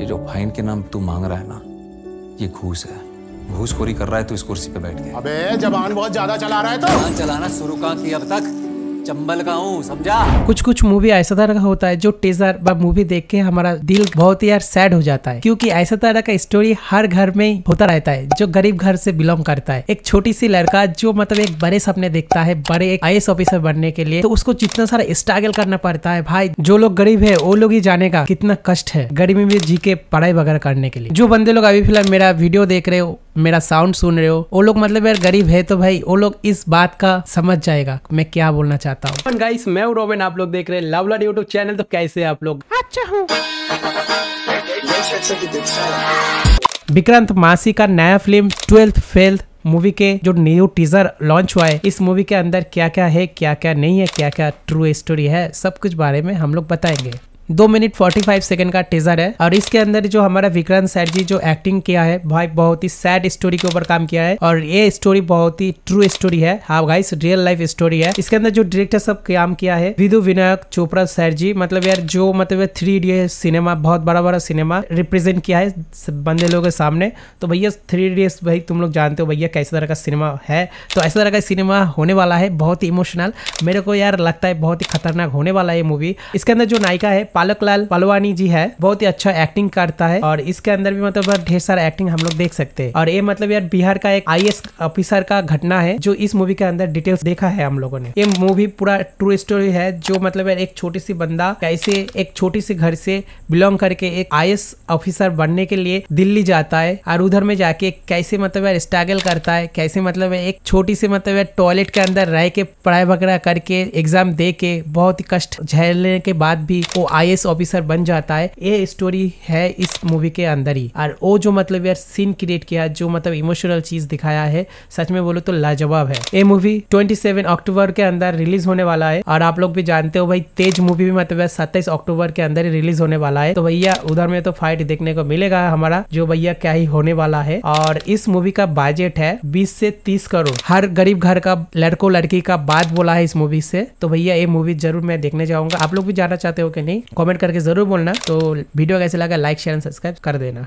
ये जो फाइन के नाम तू मांग रहा है ना ये घूस है घूसखोरी कर रहा है तो इस कुर्सी पे बैठ गया अबे जबान बहुत ज्यादा चला रहा है तो हाँ, चलाना शुरू कहा किया अब तक चंबल का हूँ समझा कुछ कुछ मूवी ऐसा तरह का होता है जो टीजर व मूवी देख के हमारा दिल बहुत ही यार सैड हो जाता है क्योंकि ऐसा तरह का स्टोरी हर घर में होता रहता है जो गरीब घर से बिलोंग करता है एक छोटी सी लड़का जो मतलब एक बड़े सपने देखता है बड़े एक आई ऑफिसर बनने के लिए तो उसको जितना सारा स्ट्रगल करना पड़ता है भाई जो लोग गरीब है वो लोग ही जाने का कितना कष्ट है गरीबी में जी के पढ़ाई वगैरह करने के लिए जो बंदे लोग अभी फिलहाल मेरा वीडियो देख रहे हो मेरा साउंड सुन रहे हो वो लोग मतलब यार गरीब है तो भाई वो लोग इस बात का समझ जाएगा मैं क्या बोलना चाहता हूँ गाइस मैं रोबिन आप लोग देख रहे हैं लवला यूट्यूब चैनल तो कैसे आप लोग अच्छा हूँ विक्रांत मासी का नया फिल्म ट्वेल्थ फेल्थ मूवी के जो न्यू टीजर लॉन्च हुआ है इस मूवी के अंदर क्या क्या है क्या क्या नहीं है क्या क्या ट्रू स्टोरी है सब कुछ बारे में हम लोग बताएंगे दो मिनट फोर्टी फाइव सेकेंड का टीजर है और इसके अंदर जो हमारा विक्रांत सर जी जो एक्टिंग किया है भाई बहुत ही सैड स्टोरी के ऊपर काम किया है और ये स्टोरी बहुत ही ट्रू स्टोरी है हाँ गाइस रियल लाइफ स्टोरी है इसके अंदर जो डायरेक्टर सब काम किया है विधु विनायक चोपड़ा सर जी मतलब यार जो मतलब थ्री डी सिनेमा बहुत बड़ा बड़ा सिनेमा रिप्रेजेंट किया है बंदे लोगों के सामने तो भैया थ्री डी भाई तुम लोग जानते हो भैया कैसे तरह का सिनेमा है तो ऐसा तरह का सिनेमा होने वाला है बहुत ही इमोशनल मेरे को यार लगता है बहुत ही खतरनाक होने वाला है मूवी इसके अंदर जो नायिका है पालकलाल पलवानी जी है बहुत ही अच्छा एक्टिंग करता है और इसके अंदर भी मतलब ढेर सारा एक्टिंग हम लोग देख सकते हैं और ये मतलब यार बिहार का एक आई ऑफिसर का घटना है जो इस मूवी के अंदर डिटेल्स देखा है हम लोगों ने ये मूवी पूरा ट्रू स्टोरी है जो मतलब यार एक छोटी सी बंदा कैसे एक छोटी सी घर से बिलोंग करके एक आई ऑफिसर बनने के लिए दिल्ली जाता है और उधर में जाके कैसे मतलब यार स्ट्रगल करता है कैसे मतलब एक छोटी सी मतलब यार टॉयलेट के अंदर रह के पढ़ाई वगैरह करके एग्जाम दे के बहुत ही कष्ट झेलने के बाद भी वो आई आई ऑफिसर बन जाता है ये स्टोरी है इस मूवी के अंदर ही और वो जो मतलब यार सीन क्रिएट किया जो मतलब इमोशनल चीज दिखाया है सच में बोलो तो लाजवाब है ये मूवी 27 अक्टूबर के अंदर रिलीज होने वाला है और आप लोग भी जानते हो भाई तेज मूवी भी मतलब सत्ताईस अक्टूबर के अंदर ही रिलीज होने वाला है तो भैया उधर में तो फाइट देखने को मिलेगा हमारा जो भैया क्या ही होने वाला है और इस मूवी का बजट है बीस से तीस करोड़ हर गरीब घर का लड़को लड़की का बात बोला है इस मूवी से तो भैया ये मूवी जरूर मैं देखने जाऊंगा आप लोग भी जाना चाहते हो कि नहीं कमेंट करके ज़रूर बोलना तो वीडियो कैसे लगा लाइक शेयर एंड सब्सक्राइब कर देना